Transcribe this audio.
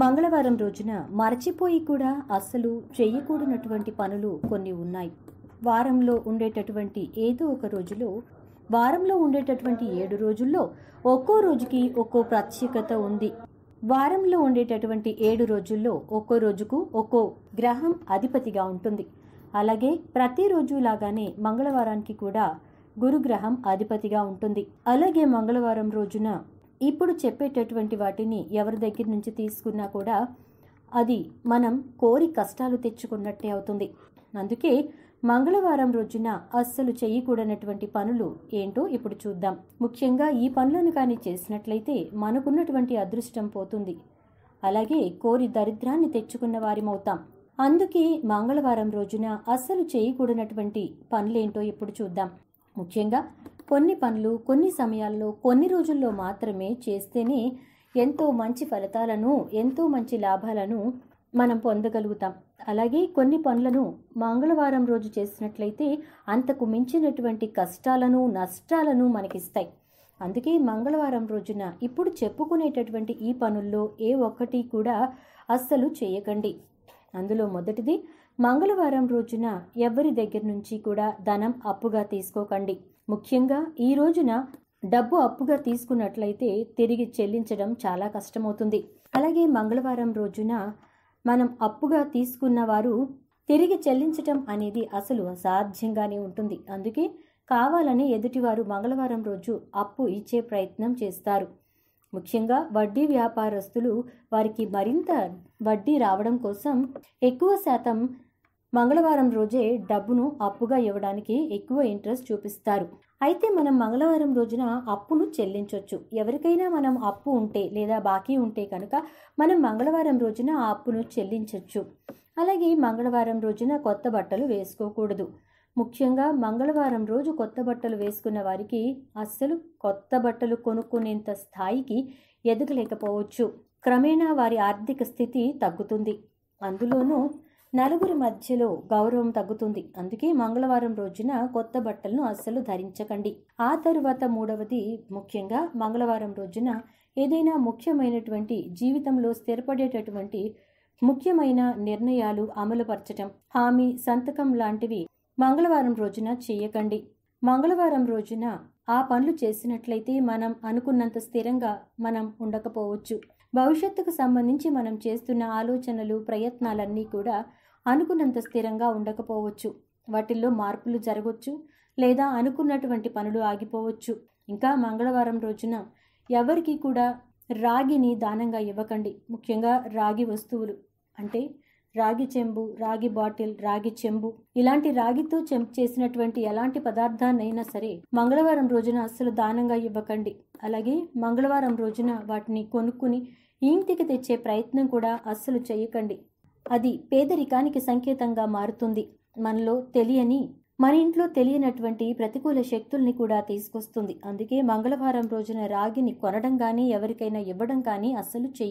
మంగళవారం రోజున మరచిపోయి కూడా అస్సలు చేయకూడనటువంటి పనులు కొన్ని ఉన్నాయి వారంలో ఉండేటటువంటి ఏదో ఒక రోజులో వారంలో ఉండేటటువంటి ఏడు రోజుల్లో ఒక్కో రోజుకి ఒక్కో ప్రత్యేకత ఉంది వారంలో ఉండేటటువంటి ఏడు రోజుల్లో ఒక్కో రోజుకు ఒక్కో గ్రహం అధిపతిగా ఉంటుంది అలాగే ప్రతిరోజు లాగానే మంగళవారానికి కూడా గురుగ్రహం అధిపతిగా ఉంటుంది అలాగే మంగళవారం రోజున ఇప్పుడు చెప్పేటటువంటి వాటిని ఎవరి దగ్గర నుంచి తీసుకున్నా కూడా అది మనం కోరి కష్టాలు తెచ్చుకున్నట్టే అవుతుంది అందుకే మంగళవారం రోజున అస్సలు చేయకూడనటువంటి పనులు ఏంటో ఇప్పుడు చూద్దాం ముఖ్యంగా ఈ పనులను కానీ చేసినట్లయితే మనకున్నటువంటి అదృష్టం పోతుంది అలాగే కోరి దరిద్రాన్ని తెచ్చుకున్న వారిమవుతాం అందుకే మంగళవారం రోజున అస్సలు చేయకూడనటువంటి పనులేంటో ఇప్పుడు చూద్దాం ముఖ్యంగా కొన్ని పనులు కొన్ని సమయాల్లో కొన్ని రోజుల్లో మాత్రమే చేస్తేనే ఎంతో మంచి ఫలితాలను ఎంతో మంచి లాభాలను మనం పొందగలుగుతాం అలాగే కొన్ని పనులను మంగళవారం రోజు చేసినట్లయితే అంతకు మించినటువంటి కష్టాలను నష్టాలను మనకిస్తాయి అందుకే మంగళవారం రోజున ఇప్పుడు చెప్పుకునేటటువంటి ఈ పనుల్లో ఏ ఒక్కటి కూడా అస్సలు చేయకండి అందులో మొదటిది మంగళవారం రోజున ఎవరి దగ్గర నుంచి కూడా ధనం అప్పుగా తీసుకోకండి ముఖ్యంగా ఈ రోజున డబ్బు అప్పుగా తీసుకున్నట్లయితే తిరిగి చెల్లించడం చాలా కష్టమవుతుంది అలాగే మంగళవారం రోజున మనం అప్పుగా తీసుకున్న వారు తిరిగి చెల్లించటం అనేది అసలు అసాధ్యంగానే ఉంటుంది అందుకే కావాలని ఎదుటివారు మంగళవారం రోజు అప్పు ఇచ్చే ప్రయత్నం చేస్తారు ముఖ్యంగా వడ్డీ వ్యాపారస్తులు వారికి మరింత వడ్డీ రావడం కోసం ఎక్కువ శాతం మంగళవారం రోజే డబ్బును అప్పుగా ఇవ్వడానికి ఎక్కువ ఇంట్రెస్ట్ చూపిస్తారు అయితే మనం మంగళవారం రోజున అప్పును చెల్లించవచ్చు ఎవరికైనా మనం అప్పు ఉంటే లేదా బాకీ ఉంటే కనుక మనం మంగళవారం రోజున ఆ అప్పును చెల్లించవచ్చు అలాగే మంగళవారం రోజున కొత్త బట్టలు వేసుకోకూడదు ముఖ్యంగా మంగళవారం రోజు కొత్త బట్టలు వేసుకున్న వారికి అస్సలు కొత్త బట్టలు కొనుక్కునేంత స్థాయికి ఎదగలేకపోవచ్చు క్రమేణా వారి ఆర్థిక స్థితి తగ్గుతుంది అందులోనూ నలుగురి మధ్యలో గౌరవం తగ్గుతుంది అందుకే మంగళవారం రోజున కొత్త బట్టలను అస్సలు ధరించకండి ఆ తరువాత మూడవది ముఖ్యంగా మంగళవారం రోజున ఏదైనా ముఖ్యమైనటువంటి జీవితంలో స్థిరపడేటటువంటి ముఖ్యమైన నిర్ణయాలు అమలుపరచటం హామీ సంతకం లాంటివి మంగళవారం రోజున చేయకండి మంగళవారం రోజున ఆ పనులు చేసినట్లయితే మనం అనుకున్నంత స్థిరంగా మనం ఉండకపోవచ్చు భవిష్యత్తుకు సంబంధించి మనం చేస్తున్న ఆలోచనలు ప్రయత్నాలన్నీ కూడా అనుకున్నంత స్థిరంగా ఉండకపోవచ్చు వాటిల్లో మార్పులు జరగవచ్చు లేదా అనుకున్నటువంటి పనులు ఆగిపోవచ్చు ఇంకా మంగళవారం రోజున ఎవరికి కూడా రాగిని దానంగా ఇవ్వకండి ముఖ్యంగా రాగి వస్తువులు అంటే రాగి చెంబు రాగి బాటిల్ రాగి చెంబు ఇలాంటి రాగితో చెంపు చేసినటువంటి ఎలాంటి పదార్థాన్నైనా సరే మంగళవారం రోజున అస్సలు దానంగా ఇవ్వకండి అలాగే మంగళవారం రోజున వాటిని కొనుక్కుని ఇంటికి తెచ్చే ప్రయత్నం కూడా అస్సలు చేయకండి అది పేదరికానికి సంకేతంగా మారుతుంది మనలో తెలియని మన ఇంట్లో తెలియనటువంటి ప్రతికూల శక్తుల్ని కూడా తీసుకొస్తుంది అందుకే మంగళవారం రోజున రాగిని కొనడం కానీ ఎవరికైనా ఇవ్వడం కానీ అస్సలు చెయ్యి